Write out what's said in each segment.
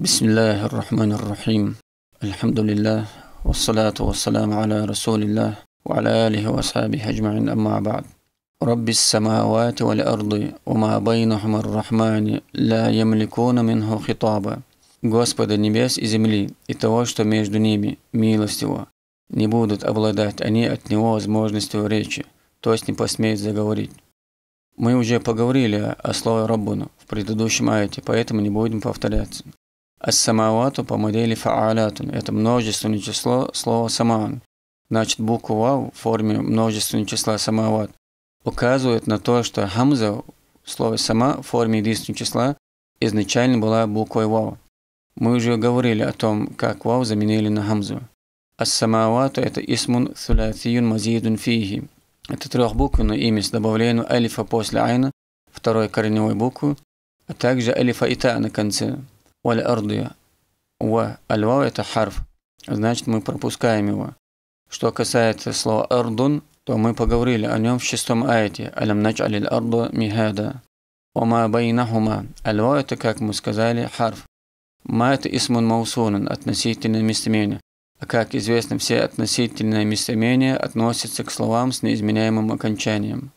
بسم الله الرحمن الرحيم الحمد لله والصلاة والسلام على رسول الله وعلى آله وصحبه أجمعين أما بعد رب السماوات والأرض وما بينهما الرحمن لا يملكون منه خطابا Господа небес и земли и того, что между ними, милость его, не будут обладать они от него возможностью речи, то есть не посмеют заговорить. Мы уже поговорили о слове «раббуну» в предыдущем аяте, поэтому не будем повторяться. Ас-самавату по модели фаалятун. Это множественное число слова саман. Значит, буква вау в форме множественного числа самават указывает на то, что хамза в слове сама в форме единственного числа изначально была буквой вау. Мы уже говорили о том, как вау заменили на хамзу. Ас-самавату это исмун сулятиюн мазидун фихи. Это трехбуквенное имя с добавлением алифа после айна, второй корневой буквы, а также алифа ита на конце. Валь арды. Ва альвау это харф. Значит, мы пропускаем его. Что касается слова ардун, то мы поговорили о нем в шестом аяте. Алям нач алиль арду михада. Ома байнахума. Альвау это, как мы сказали, харф. Ма это исмун маусунан, относительное местоимение. А как известно, все относительные местоимения относятся к словам с неизменяемым окончанием.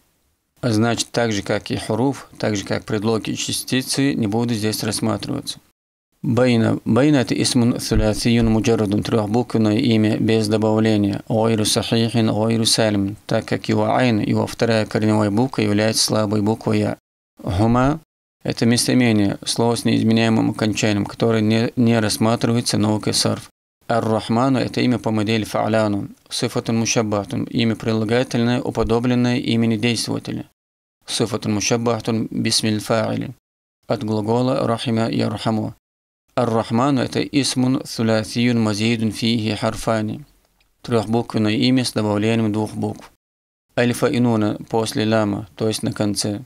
А значит, так же как и хуруф, так же как предлоги и частицы, не будут здесь рассматриваться. Байна. Байна – это исмун сулясиюн муджарудун, трехбуквенное имя без добавления. Ойру сахихин, ойру сальм, так как его айн, его вторая корневая буква является слабой буквой я. Гума – это местоимение, слово с неизменяемым окончанием, которое не, не рассматривается наукой сарф. Ар-Рахману – это имя по модели фаляну, сифатун мушаббатун, имя прилагательное, уподобленное имени действователя. Сифатун мушаббатун бисмиль фа'или. От глагола «рахима ярхаму». Ар-Рахман – это исмун сулятиюн мазидун фихи харфани. Трехбуквенное имя с добавлением двух букв. Альфа и нуна после лама, то есть на конце.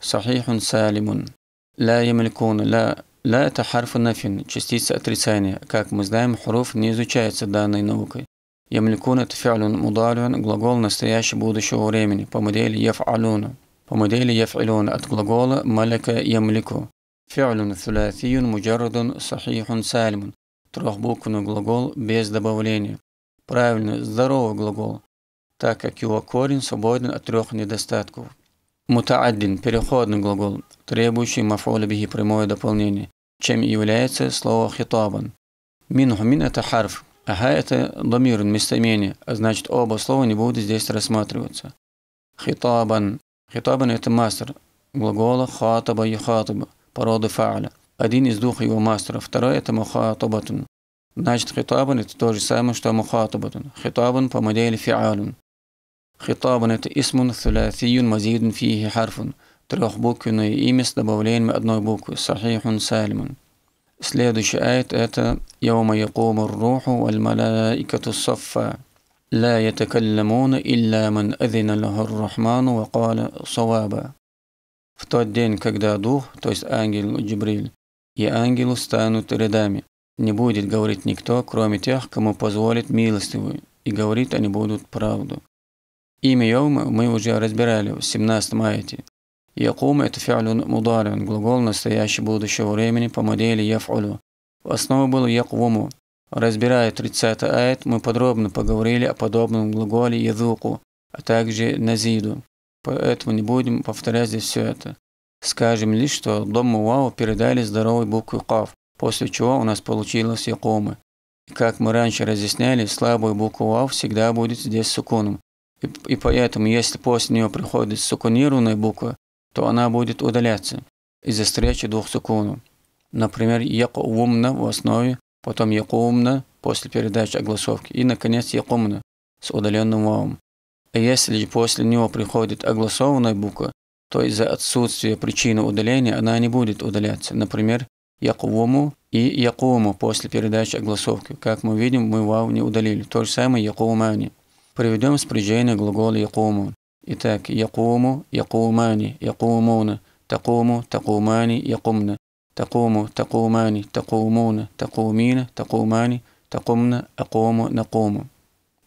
Сахихун салимун. Ла ямалькун, ла Ла – это харф нафин, частица отрицания. Как мы знаем, хуруф не изучается данной наукой. Ямликун – это фиалюн мударион, глагол настоящего будущего времени, по модели яф'алюна. По модели яф'алюна от глагола маляка ямлику. Фиалюн сулясиюн муджарудун сахихун сальмун. Трехбуквенный глагол без добавления. Правильно, здоровый глагол, так как его корень свободен от трех недостатков. Мутааддин – переходный глагол, требующий мафуля бихи прямое дополнение, чем является слово хитабан. Минху мин – это харф, ага – это домирун, местоимение, а значит оба слова не будут здесь рассматриваться. Хитабан. Хитабан – это мастер глагола хатаба и хатаба. براد فعل أدين إزدوخي يو ماستر مخاطبة نجد خطابا تتوجي سامشتا مخاطبة خطابا بمدال فعال خطابا اسم ثلاثي مزيد فيه حرف تروح بوك إيمس دبولين مأدنو بوك صحيح سالم سليد شآيت أتى يوم يقوم الروح والملائكة الصفة لا يتكلمون إلا من أذن له الرحمن وقال صوابا в тот день, когда дух, то есть ангел Джибриль, и ангелу станут рядами. Не будет говорить никто, кроме тех, кому позволит милостивую, и говорит они будут правду. Имя Йома мы уже разбирали в 17 аяте. Якум – это фиалюн мударин, глагол настоящего будущего времени по модели яфулю. В основе было якуму. Разбирая 30 аят, мы подробно поговорили о подобном глаголе языку, а также назиду поэтому не будем повторять здесь все это. Скажем лишь, что дому вау передали здоровой буквы кав, после чего у нас получилось якумы. И как мы раньше разъясняли, слабую букву вау всегда будет здесь сукуном. И, и поэтому, если после нее приходит сукунированная буква, то она будет удаляться из-за встречи двух сукунов. Например, якумна в основе, потом якумна после передачи огласовки и, наконец, якумна с удаленным ваум. А если после него приходит огласованная буква, то из-за отсутствия причины удаления она не будет удаляться. Например, якувому и якуму после передачи огласовки. Как мы видим, мы вау не удалили. То же самое якумани. Приведем спряжение глагола якуму. Итак, якуму, якумани, якумуна, такому, такумани, якумна, такому, такумани, такумуна, такумина, такумани, такумна, акому, накому.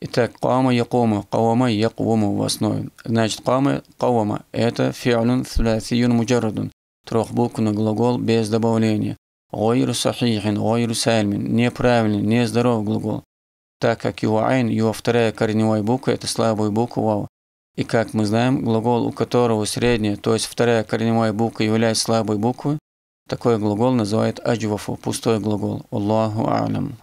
Итак, кама якому, кавама якому в основе. Значит, кама кавама – это фиалун флясиюн муджаррадун, трехбуквенный глагол без добавления. Гойру сахихин, гойру сальмин – неправильный, нездоров глагол, так как его айн, его вторая корневая буква – это слабая буква вау. И как мы знаем, глагол, у которого средняя, то есть вторая корневая буква является слабой буквой, такой глагол называют аджвафу, пустой глагол. Аллаху алям.